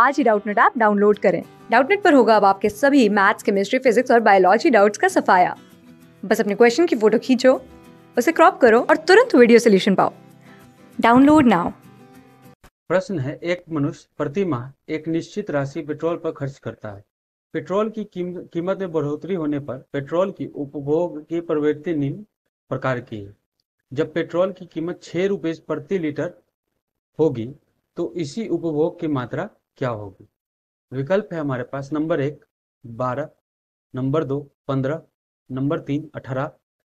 आज ही Doubtnut app download करें डाउटनेट पर होगा अब आपके सभी मैथ्स केमिस्ट्री फिजिक्स और बायोलॉजी डाउट्स का सफाया बस अपने क्वेश्चन की फोटो खींचो उसे क्रॉप करो और तुरंत वीडियो सोल्यूशन पाओ डाउनलोड नाउ प्रश्न है एक मनुष्य प्रति माह एक निश्चित राशि पेट्रोल पर खर्च करता है पेट्रोल की कीम, कीमत में बढ़ोतरी होने पर पेट्रोल की उपभोग की प्रवृत्ति निम्न प्रकार की है जब पेट्रोल की कीमत छः रुपये प्रति लीटर होगी तो इसी उपभोग की मात्रा क्या होगी विकल्प है हमारे पास नंबर एक बारह नंबर दो पंद्रह नंबर तीन अठारह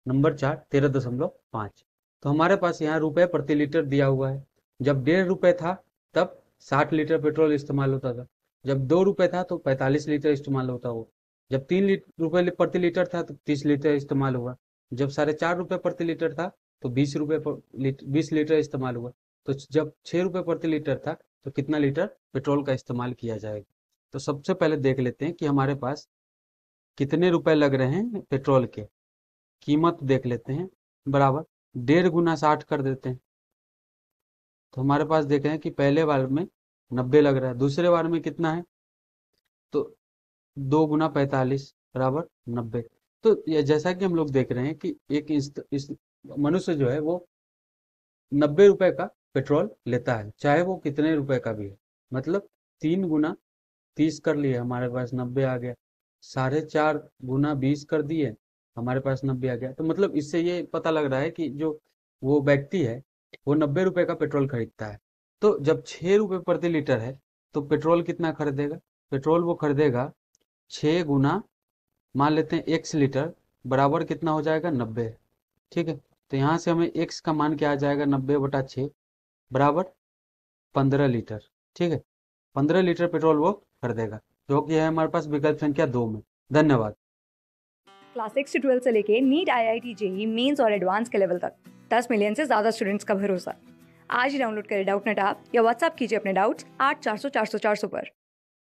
नंबर चार तेरह दशमलव पाँच तो हमारे पास यहाँ रुपये प्रति लीटर दिया हुआ है जब डेढ़ रुपये था तब साठ लीटर पेट्रोल इस्तेमाल होता था जब दो रुपये था तो पैंतालीस लीटर इस्तेमाल होता हो जब तीन रुपये प्रति लीटर था तो तीस लीटर इस्तेमाल हुआ जब साढ़े चार रुपये प्रति लीटर था तो बीस रुपये बीस लीटर इस्तेमाल हुआ तो जब छः रुपये प्रति लीटर था तो कितना लीटर पेट्रोल का इस्तेमाल किया जाएगा तो सबसे पहले देख लेते हैं कि हमारे पास कितने रुपए लग रहे हैं पेट्रोल के कीमत देख लेते हैं बराबर डेढ़ गुना साठ कर देते हैं तो हमारे पास देख रहे हैं कि पहले बार में नब्बे लग रहा है दूसरे बार में कितना है तो दो गुना पैंतालीस बराबर नब्बे तो ये जैसा कि हम लोग देख रहे हैं कि एक इस, इस मनुष्य जो है वो नब्बे रुपए का पेट्रोल लेता है चाहे वो कितने रुपए का भी है मतलब तीन गुना तीस कर लिए हमारे पास नब्बे आ गया साढ़े चार गुना बीस कर दिए हमारे पास नब्बे आ गया तो मतलब इससे ये पता लग रहा है कि जो वो व्यक्ति है वो नब्बे रुपए का पेट्रोल खरीदता है तो जब छः रुपये प्रति लीटर है तो पेट्रोल कितना खरीदेगा पेट्रोल वो खरीदेगा छः गुना मान लेते हैं एक्स लीटर बराबर कितना हो जाएगा नब्बे ठीक है तो यहाँ से हमें एक्स का मान क्या आ जाएगा नब्बे बटा छः बराबर पंद्रह लीटर ठीक है पंद्रह लीटर पेट्रोल वो कर देगा जो कि है हमारे पास विकल्प संख्या दो में धन्यवाद क्लास सिक्स से ट्वेल्थ से लेके NEET I I T JEE mains और एडवांस के लेवल तक दस मिलियन से ज़्यादा स्टूडेंट्स का भरोसा आज ही डाउनलोड करें डाउट नेट आप या व्हाट्सअप कीजिए अपने डाउट्स आठ चार सौ चार सौ चार सौ पर